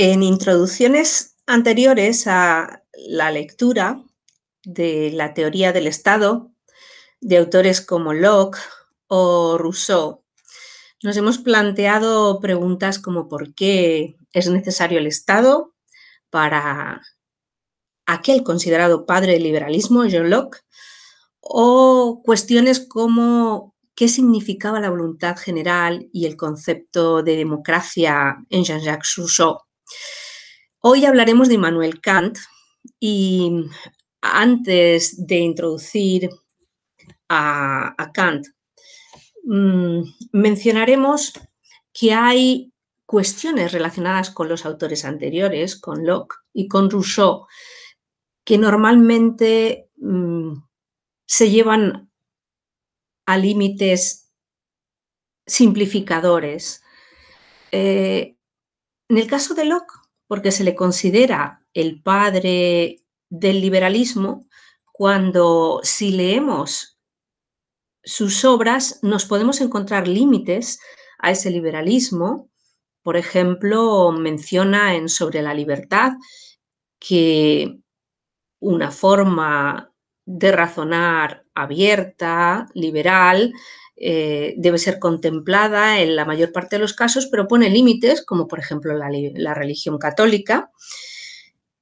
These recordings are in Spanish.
En introducciones anteriores a la lectura de la teoría del Estado, de autores como Locke o Rousseau, nos hemos planteado preguntas como por qué es necesario el Estado para aquel considerado padre del liberalismo, John Locke, o cuestiones como qué significaba la voluntad general y el concepto de democracia en Jean-Jacques Rousseau. Hoy hablaremos de Immanuel Kant y antes de introducir a, Kant, mm, mencionaremos que hay cuestiones relacionadas con los autores anteriores, con Locke y con Rousseau, que normalmente mm, se llevan a límites simplificadores. Eh, en el caso de Locke, porque se le considera el padre del liberalismo, cuando si leemos sus obras nos podemos encontrar límites a ese liberalismo. Por ejemplo, menciona en Sobre la libertad que una forma de razonar abierta, liberal, eh, debe ser contemplada en la mayor parte de los casos, pero pone límites, como por ejemplo la, religión católica.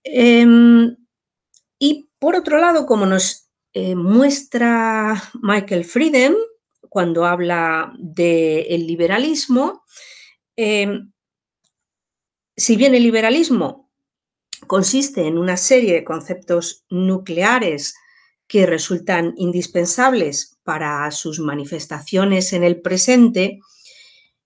Em, y por otro lado, como nos eh, muestra Michael Frieden cuando habla del liberalismo, em, si bien el liberalismo consiste en una serie de conceptos nucleares que resultan indispensables para sus manifestaciones en el presente,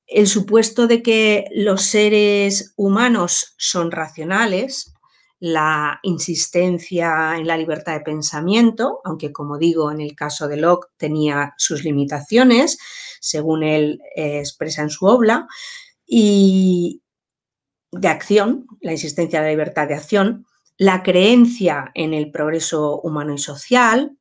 el supuesto de que los seres humanos son racionales, la insistencia en la libertad de pensamiento, aunque como digo, en el caso de Locke tenía sus limitaciones, según él eh, expresa en su obra, y de acción, la insistencia en la libertad de acción, la creencia en el progreso humano y social,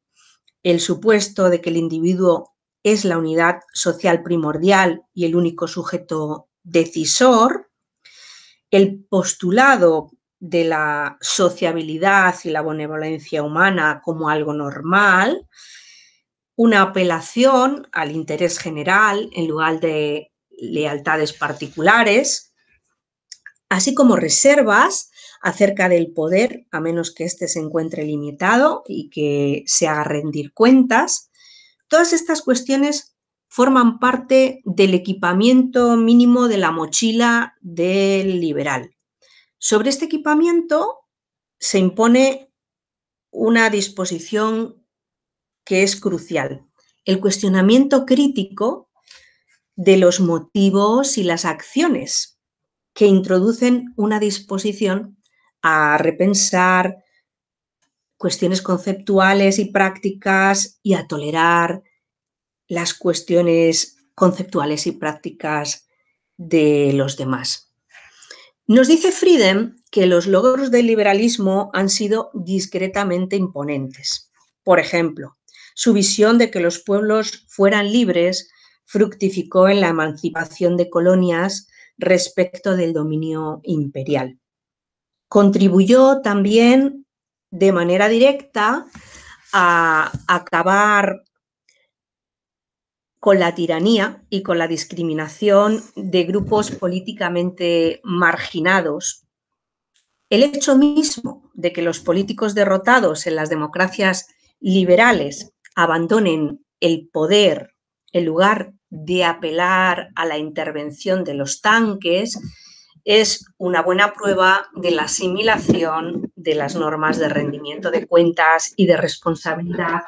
el supuesto de que el individuo es la unidad social primordial y el único sujeto decisor, el postulado de la sociabilidad y la benevolencia humana como algo normal, una apelación al interés general en lugar de lealtades particulares, así como reservas acerca del poder, a menos que éste se encuentre limitado y que se haga rendir cuentas. Todas estas cuestiones forman parte del equipamiento mínimo de la mochila del liberal. Sobre este equipamiento se impone una disposición que es crucial, el cuestionamiento crítico de los motivos y las acciones que introducen una disposición a repensar cuestiones conceptuales y prácticas y a tolerar las cuestiones conceptuales y prácticas de los demás. Nos dice Friedem que los logros del liberalismo han sido discretamente imponentes. Por ejemplo, su visión de que los pueblos fueran libres fructificó en la emancipación de colonias respecto del dominio imperial. Contribuyó también de manera directa a acabar con la tiranía y con la discriminación de grupos políticamente marginados. El hecho mismo de que los políticos derrotados en las democracias liberales abandonen el poder en lugar de apelar a la intervención de los tanques, es una buena prueba de la asimilación de las normas de rendimiento de cuentas y de responsabilidad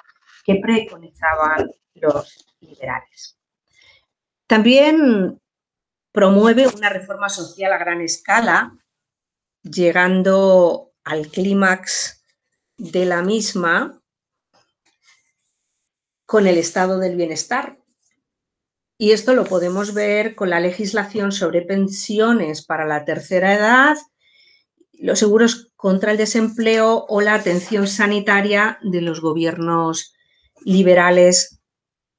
que preconizaban los liberales. También promueve una reforma social a gran escala, llegando al clímax de la misma con el estado del bienestar, y esto lo podemos ver con la legislación sobre pensiones para la tercera edad, los seguros contra el desempleo o la atención sanitaria de los gobiernos liberales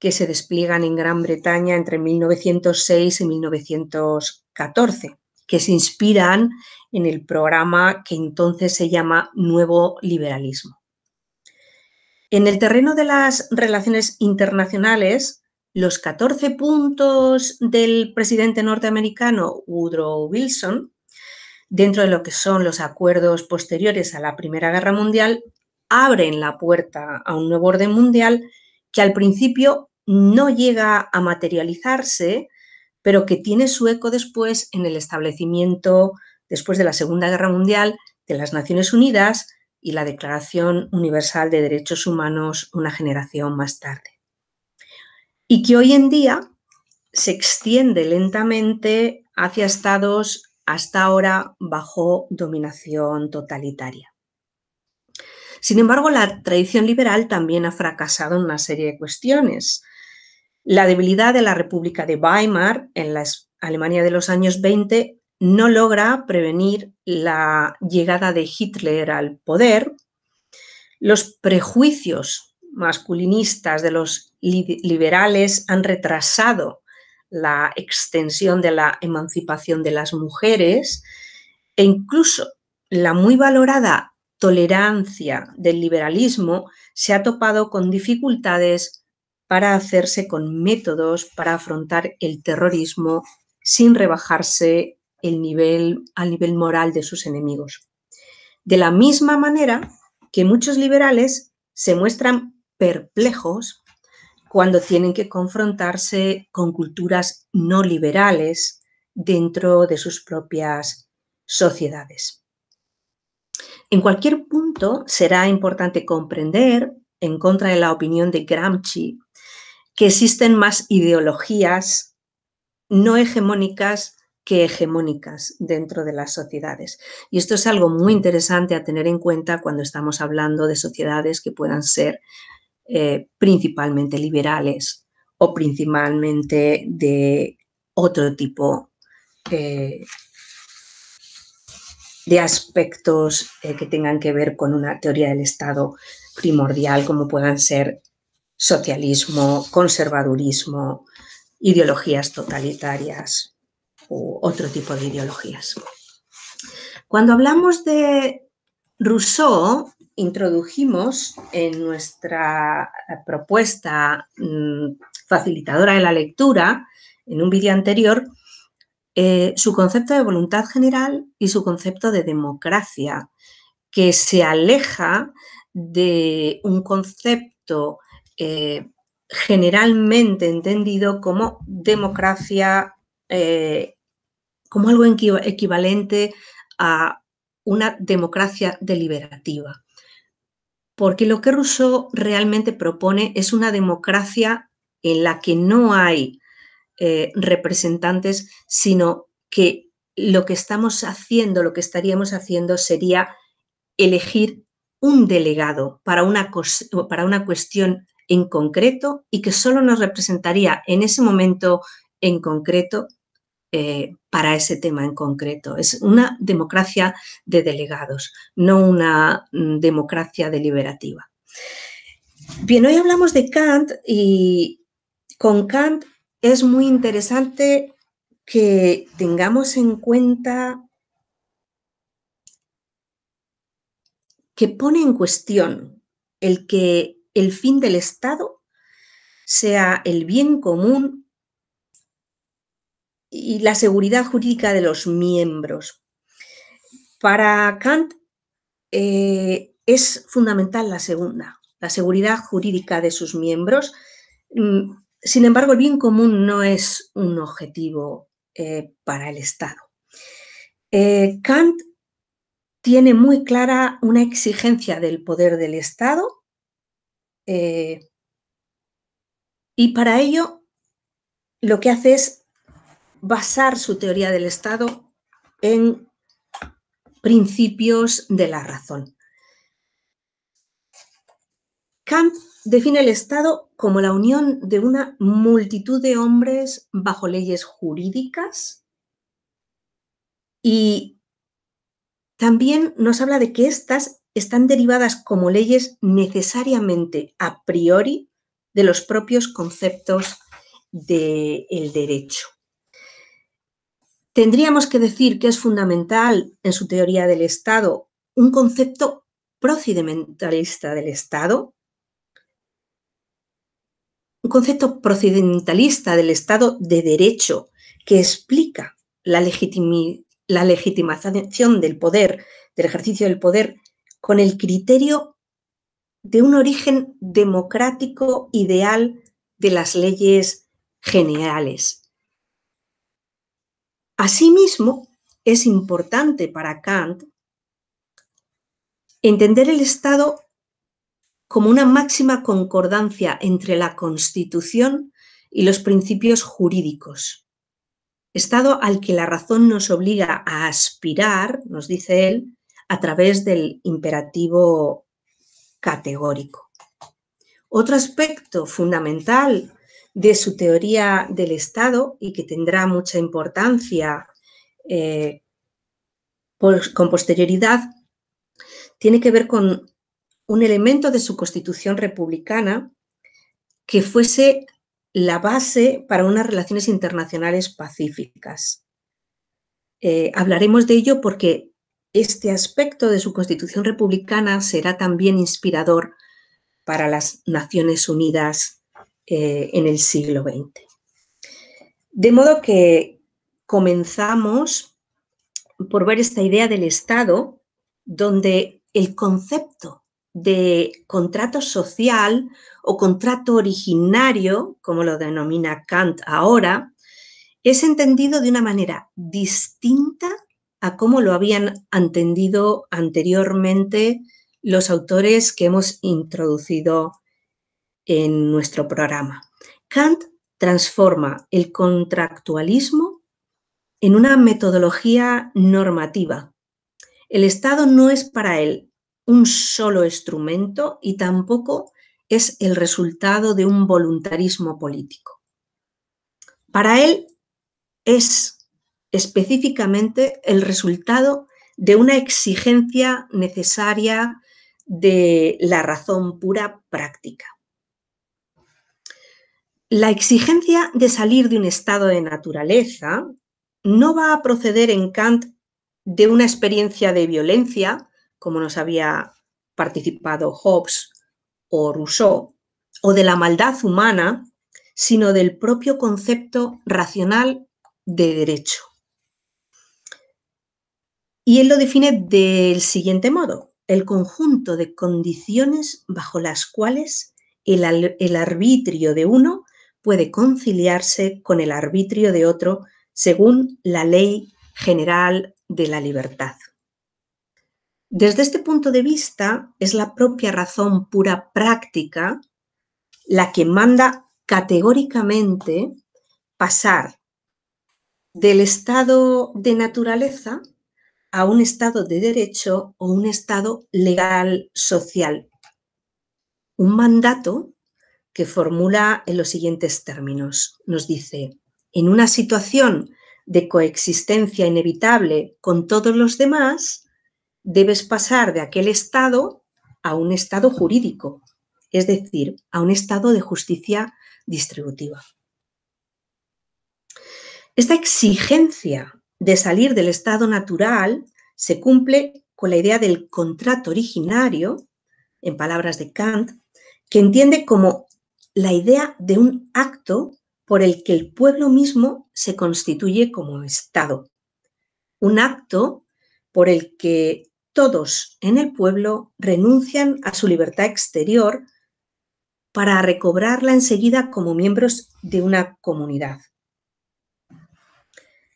que se despliegan en Gran Bretaña entre 1906 y 1914, que se inspiran en el programa que entonces se llama Nuevo Liberalismo. En el terreno de las relaciones internacionales, los 14 puntos del presidente norteamericano Woodrow Wilson, dentro de lo que son los acuerdos posteriores a la Primera Guerra Mundial, abren la puerta a un nuevo orden mundial que al principio no llega a materializarse, pero que tiene su eco después en el establecimiento, después de la Segunda Guerra Mundial, de las Naciones Unidas y la Declaración Universal de Derechos Humanos una generación más tarde y que hoy en día se extiende lentamente hacia estados hasta ahora bajo dominación totalitaria. Sin embargo, la tradición liberal también ha fracasado en una serie de cuestiones. La debilidad de la República de Weimar en la Alemania de los años 20 no logra prevenir la llegada de Hitler al poder. Los prejuicios masculinistas, de los liberales, han retrasado la extensión de la emancipación de las mujeres e incluso la muy valorada tolerancia del liberalismo se ha topado con dificultades para hacerse con métodos para afrontar el terrorismo sin rebajarse el nivel, al nivel moral de sus enemigos. De la misma manera que muchos liberales se muestran perplejos cuando tienen que confrontarse con culturas no liberales dentro de sus propias sociedades. En cualquier punto será importante comprender, en contra de la opinión de Gramsci, que existen más ideologías no hegemónicas que hegemónicas dentro de las sociedades. Y esto es algo muy interesante a tener en cuenta cuando estamos hablando de sociedades que puedan ser eh, principalmente liberales o principalmente de otro tipo eh, de aspectos eh, que tengan que ver con una teoría del Estado primordial, como puedan ser socialismo, conservadurismo, ideologías totalitarias u otro tipo de ideologías. Cuando hablamos de Rousseau, introdujimos en nuestra eh, propuesta mm, facilitadora de la lectura, en un vídeo anterior, eh, su concepto de voluntad general y su concepto de democracia, que se aleja de un concepto eh, generalmente entendido como democracia, como algo equivalente a una democracia deliberativa porque lo que Rousseau realmente propone es una democracia en la que no hay eh, representantes, sino que lo que estamos haciendo, lo que estaríamos haciendo sería elegir un delegado para una, para una cuestión en concreto y que solo nos representaría en ese momento en concreto eh, para ese tema en concreto. Es una democracia de delegados, no una mm, democracia deliberativa. Bien, hoy hablamos de Kant y con Kant es muy interesante que tengamos en cuenta que pone en cuestión el que el fin del Estado sea el bien común y la seguridad jurídica de los miembros. Para Kant eh, es fundamental la segunda, la seguridad jurídica de sus miembros. Mm, sin embargo, el bien común no es un objetivo eh, para el Estado. Eh, Kant tiene muy clara una exigencia del poder del Estado y para ello lo que hace es basar su teoría del Estado en principios de la razón. Kant define el Estado como la unión de una multitud de hombres bajo leyes jurídicas y también nos habla de que estas están derivadas como leyes necesariamente a priori de los propios conceptos del derecho tendríamos que decir que es fundamental en su teoría del Estado un concepto procedimentalista del Estado, un concepto procedimentalista del Estado de Derecho que explica la, la legitimación del poder, del ejercicio del poder, con el criterio de un origen democrático ideal de las leyes generales Asimismo, es importante para Kant entender el Estado como una máxima concordancia entre la Constitución y los principios jurídicos. Estado al que la razón nos obliga a aspirar, nos dice él, a través del imperativo categórico. Otro aspecto fundamental de su teoría del Estado y que tendrá mucha importancia eh, con posterioridad, tiene que ver con un elemento de su constitución republicana que fuese la base para unas relaciones internacionales pacíficas. Eh, hablaremos de ello porque este aspecto de su constitución republicana será también inspirador para las Naciones Unidas eh, en el siglo XX. De modo que comenzamos por ver esta idea del Estado, donde el concepto de contrato social o contrato originario, como lo denomina Kant ahora, es entendido de una manera distinta a cómo lo habían entendido anteriormente los autores que hemos introducido en nuestro programa. Kant transforma el contractualismo en una metodología normativa. El Estado no es para él un solo instrumento y tampoco es el resultado de un voluntarismo político. Para él es específicamente el resultado de una exigencia necesaria de la razón pura práctica. La exigencia de salir de un estado de naturaleza no va a proceder en Kant de una experiencia de violencia, como nos había participado Hobbes o Rousseau, o de la maldad humana, sino del propio concepto racional de derecho. Y él lo define del siguiente modo, el conjunto de condiciones bajo las cuales el, arbitrio de uno puede conciliarse con el arbitrio de otro según la ley general de la libertad. Desde este punto de vista, es la propia razón pura práctica la que manda categóricamente pasar del estado de naturaleza a un estado de derecho o un estado legal social. Un mandato que formula en los siguientes términos. Nos dice, en una situación de coexistencia inevitable con todos los demás, debes pasar de aquel estado a un estado jurídico, es decir, a un estado de justicia distributiva. Esta exigencia de salir del estado natural se cumple con la idea del contrato originario, en palabras de Kant, que entiende como la idea de un acto por el que el pueblo mismo se constituye como Estado. Un acto por el que todos en el pueblo renuncian a su libertad exterior para recobrarla enseguida como miembros de una comunidad.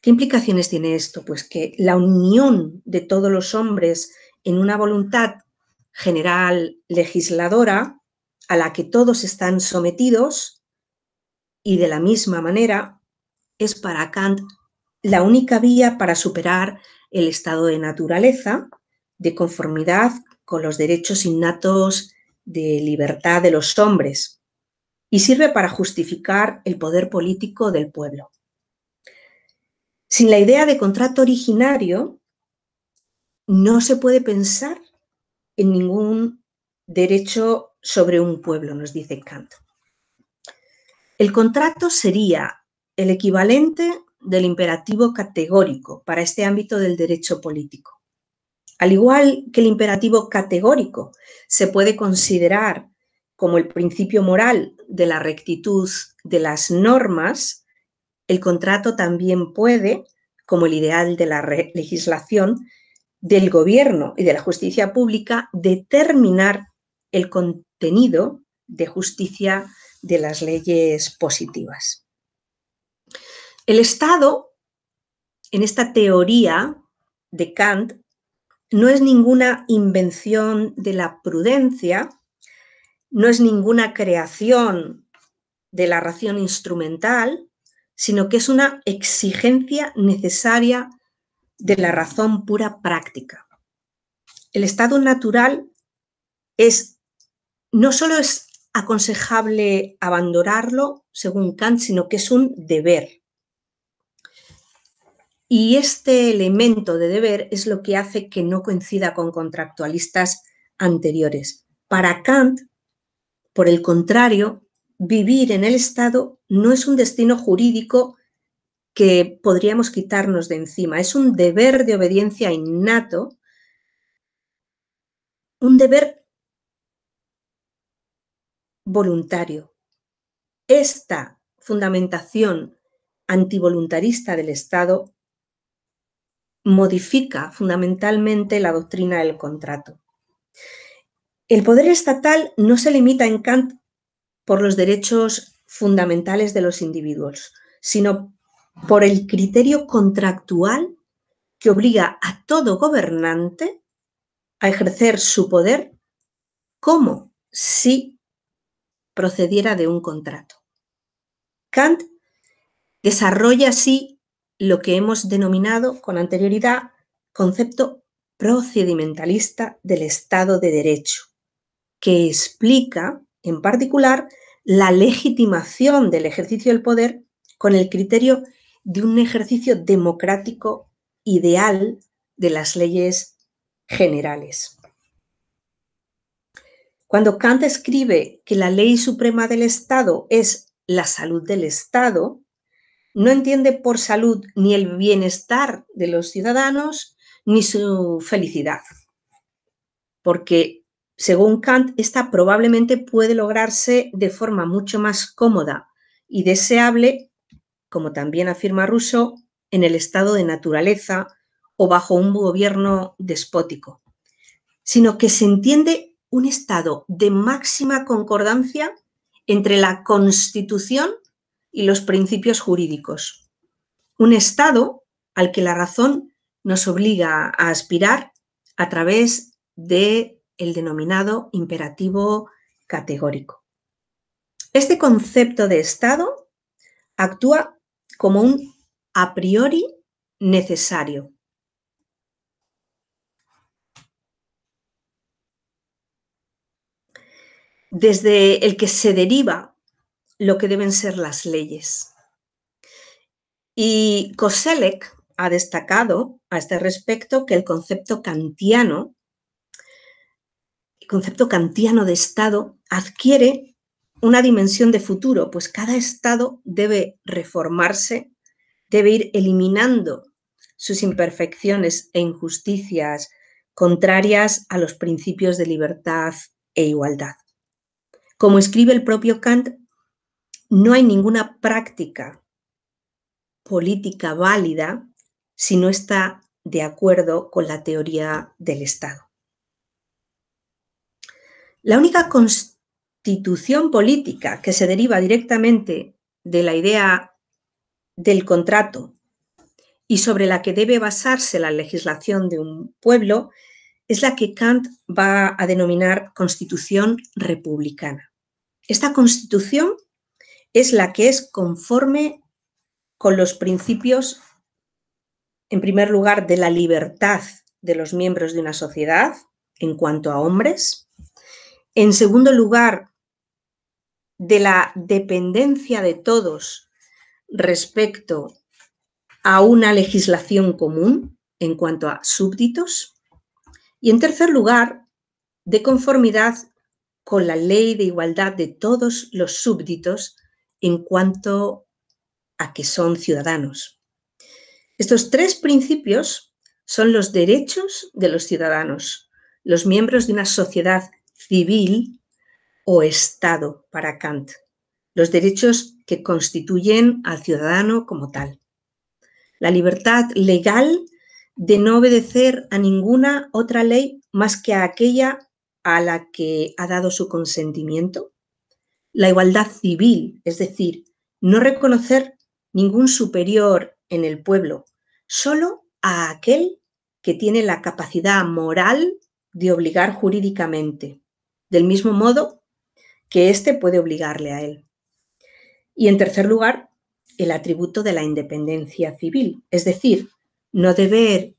¿Qué implicaciones tiene esto? Pues que la unión de todos los hombres en una voluntad general legisladora a la que todos están sometidos y de la misma manera es para Kant la única vía para superar el estado de naturaleza de conformidad con los derechos innatos de libertad de los hombres y sirve para justificar el poder político del pueblo. Sin la idea de contrato originario, no se puede pensar en ningún derecho sobre un pueblo, nos dice Kant. El contrato sería el equivalente del imperativo categórico para este ámbito del derecho político. Al igual que el imperativo categórico se puede considerar como el principio moral de la rectitud de las normas, el contrato también puede, como el ideal de la legislación, del gobierno y de la justicia pública, determinar el, con tenido de justicia de las leyes positivas. El Estado, en esta teoría de Kant, no es ninguna invención de la prudencia, no es ninguna creación de la ración instrumental, sino que es una exigencia necesaria de la razón pura práctica. El estado natural es no solo es aconsejable abandonarlo, según Kant, sino que es un deber. Y este elemento de deber es lo que hace que no coincida con contractualistas anteriores. Para Kant, por el contrario, vivir en el Estado no es un destino jurídico que podríamos quitarnos de encima, es un deber de obediencia innato, un deber voluntario. Esta fundamentación antivoluntarista del Estado modifica fundamentalmente la doctrina del contrato. El poder estatal no se limita en Kant por los derechos fundamentales de los individuos, sino por el criterio contractual que obliga a todo gobernante a ejercer su poder como si procediera de un contrato. Kant desarrolla así lo que hemos denominado con anterioridad concepto procedimentalista del Estado de Derecho, que explica, en particular, la legitimación del ejercicio del poder con el criterio de un ejercicio democrático ideal de las leyes generales. Cuando Kant escribe que la ley suprema del Estado es la salud del Estado, no entiende por salud ni el bienestar de los ciudadanos ni su felicidad, porque según Kant, esta probablemente puede lograrse de forma mucho más cómoda y deseable, como también afirma Rousseau, en el estado de naturaleza o bajo un gobierno despótico, sino que se entiende un estado de máxima concordancia entre la Constitución y los principios jurídicos. Un estado al que la razón nos obliga a aspirar a través de el denominado imperativo categórico. Este concepto de estado actúa como un a priori necesario desde el que se deriva lo que deben ser las leyes. Y Koselek ha destacado a este respecto que el concepto kantiano, el concepto kantiano de Estado adquiere una dimensión de futuro, pues cada Estado debe reformarse, debe ir eliminando sus imperfecciones e injusticias contrarias a los principios de libertad e igualdad. Como escribe el propio Kant, no hay ninguna práctica política válida si no está de acuerdo con la teoría del Estado. La única constitución política que se deriva directamente de la idea del contrato y sobre la que debe basarse la legislación de un pueblo es la que Kant va a denominar constitución republicana. Esta constitución es la que es conforme con los principios, en primer lugar, de la libertad de los miembros de una sociedad en cuanto a hombres, en segundo lugar, de la dependencia de todos respecto a una legislación común en cuanto a súbditos, y en tercer lugar, de conformidad con la ley de igualdad de todos los súbditos en cuanto a que son ciudadanos. Estos tres principios son los derechos de los ciudadanos, los miembros de una sociedad civil o Estado para Kant, los derechos que constituyen al ciudadano como tal. La libertad legal de no obedecer a ninguna otra ley más que a aquella a la que ha dado su consentimiento? La igualdad civil, es decir, no reconocer ningún superior en el pueblo, solo a aquel que tiene la capacidad moral de obligar jurídicamente, del mismo modo que éste puede obligarle a él. Y en tercer lugar, el atributo de la independencia civil, es decir, no deber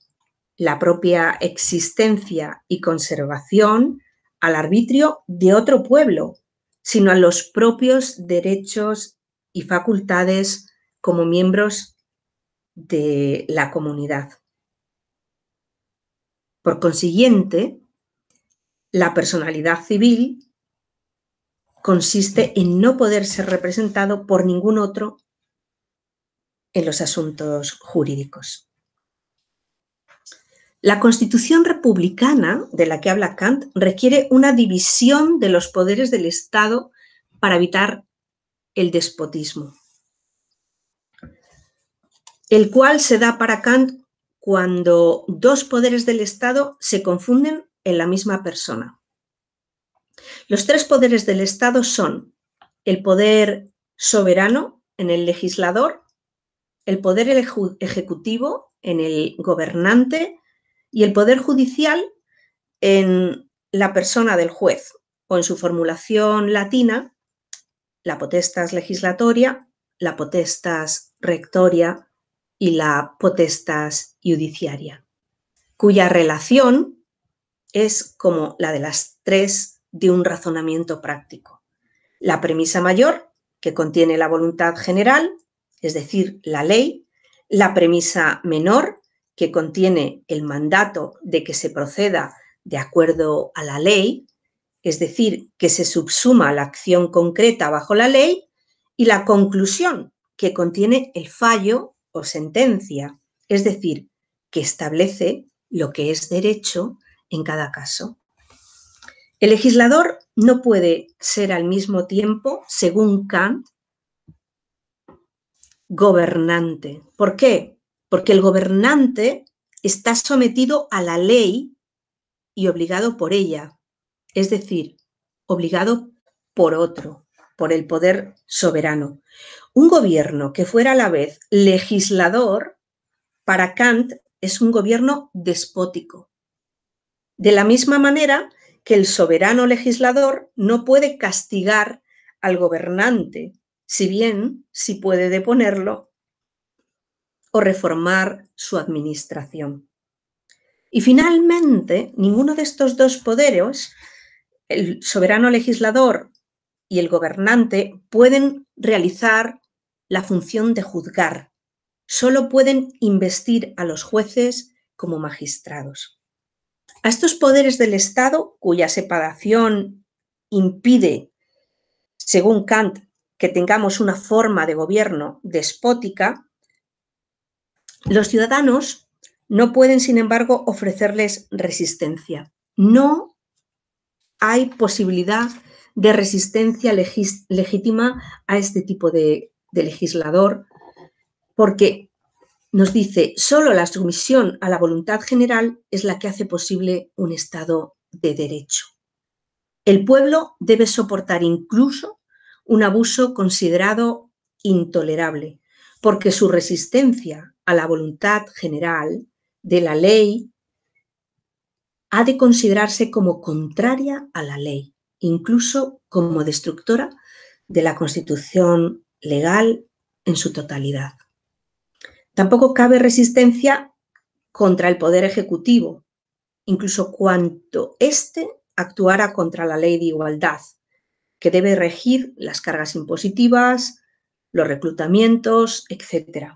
la propia existencia y conservación al arbitrio de otro pueblo, sino a los propios derechos y facultades como miembros de la comunidad. Por consiguiente, la personalidad civil consiste en no poder ser representado por ningún otro en los asuntos jurídicos. La constitución republicana, de la que habla Kant, requiere una división de los poderes del Estado para evitar el despotismo, el cual se da para Kant cuando dos poderes del Estado se confunden en la misma persona. Los tres poderes del Estado son el poder soberano en el legislador, el poder ejecutivo en el gobernante y el Poder Judicial en la persona del juez o en su formulación latina, la potestas legislatoria, la potestas rectoria y la potestas judiciaria, cuya relación es como la de las tres de un razonamiento práctico. La premisa mayor, que contiene la voluntad general, es decir, la ley, la premisa menor, que contiene el mandato de que se proceda de acuerdo a la ley, es decir, que se subsuma la acción concreta bajo la ley, y la conclusión, que contiene el fallo o sentencia, es decir, que establece lo que es derecho en cada caso. El legislador no puede ser al mismo tiempo, según Kant, gobernante. ¿Por qué? porque el gobernante está sometido a la ley y obligado por ella, es decir, obligado por otro, por el poder soberano. Un gobierno que fuera a la vez legislador, para Kant, es un gobierno despótico. De la misma manera que el soberano legislador no puede castigar al gobernante, si bien sí puede deponerlo o reformar su administración. Y finalmente, ninguno de estos dos poderes, el soberano legislador y el gobernante, pueden realizar la función de juzgar. Solo pueden investir a los jueces como magistrados. A estos poderes del Estado, cuya separación impide, según Kant, que tengamos una forma de gobierno despótica, los ciudadanos no pueden, sin embargo, ofrecerles resistencia. No hay posibilidad de resistencia legítima a este tipo de, legislador, porque nos dice, solo la sumisión a la voluntad general es la que hace posible un Estado de derecho. El pueblo debe soportar incluso un abuso considerado intolerable, porque su resistencia a la voluntad general de la ley ha de considerarse como contraria a la ley, incluso como destructora de la constitución legal en su totalidad. Tampoco cabe resistencia contra el poder ejecutivo, incluso cuanto éste actuara contra la ley de igualdad, que debe regir las cargas impositivas, los reclutamientos, etc.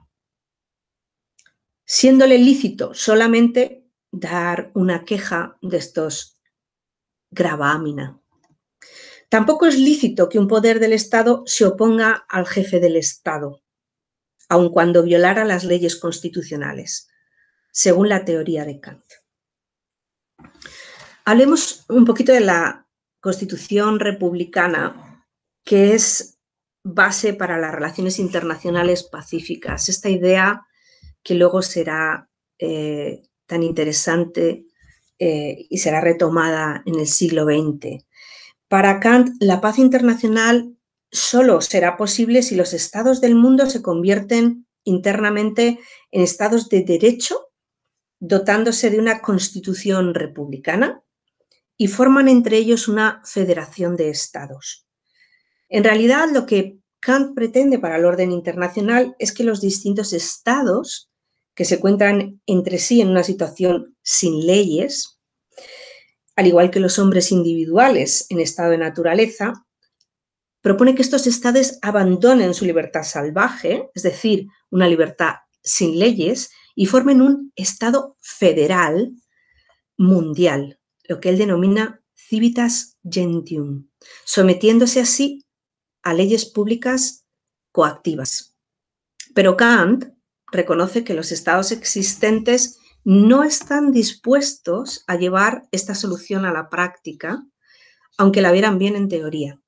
Siéndole lícito solamente dar una queja de estos gravámina. Tampoco es lícito que un poder del Estado se oponga al jefe del Estado, aun cuando violara las leyes constitucionales, según la teoría de Kant. Hablemos un poquito de la Constitución republicana, que es base para las relaciones internacionales pacíficas, esta idea que luego será eh, tan interesante eh, y será retomada en el siglo XX. Para Kant, la paz internacional solo será posible si los estados del mundo se convierten internamente en estados de derecho, dotándose de una constitución republicana y forman entre ellos una federación de estados. En realidad, lo que Kant pretende para el orden internacional es que los distintos estados que se encuentran entre sí en una situación sin leyes, al igual que los hombres individuales en estado de naturaleza, propone que estos estados abandonen su libertad salvaje, es decir, una libertad sin leyes, y formen un estado federal mundial, lo que él denomina civitas gentium, sometiéndose así a leyes públicas coactivas. Pero Kant reconoce que los estados existentes no están dispuestos a llevar esta solución a la práctica, aunque la vieran bien en teoría.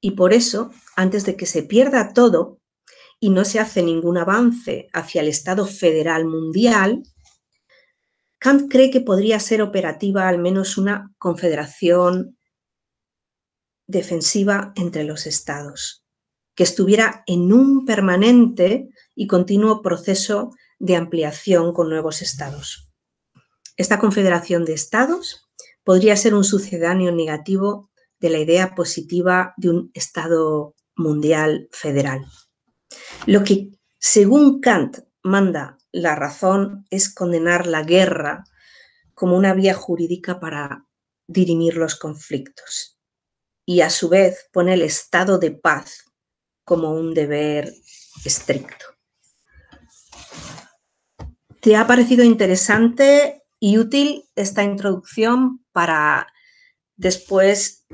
Y por eso, antes de que se pierda todo y no se hace ningún avance hacia el Estado federal mundial, Kant cree que podría ser operativa al menos una confederación defensiva entre los estados, que estuviera en un permanente y continuo proceso de ampliación con nuevos estados. Esta confederación de estados podría ser un sucedáneo negativo de la idea positiva de un Estado mundial federal. Lo que, según Kant, manda la razón es condenar la guerra como una vía jurídica para dirimir los conflictos y a su vez pone el estado de paz como un deber estricto. ¿Te ha parecido interesante y útil esta introducción para después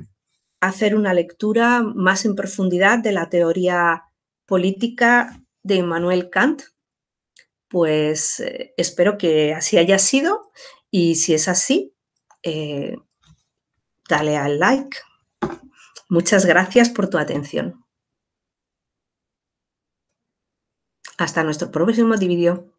hacer una lectura más en profundidad de la teoría política de Immanuel Kant? Pues eh, espero que así haya sido y si es así, eh, dale al like. Muchas gracias por tu atención. Hasta nuestro próximo vídeo.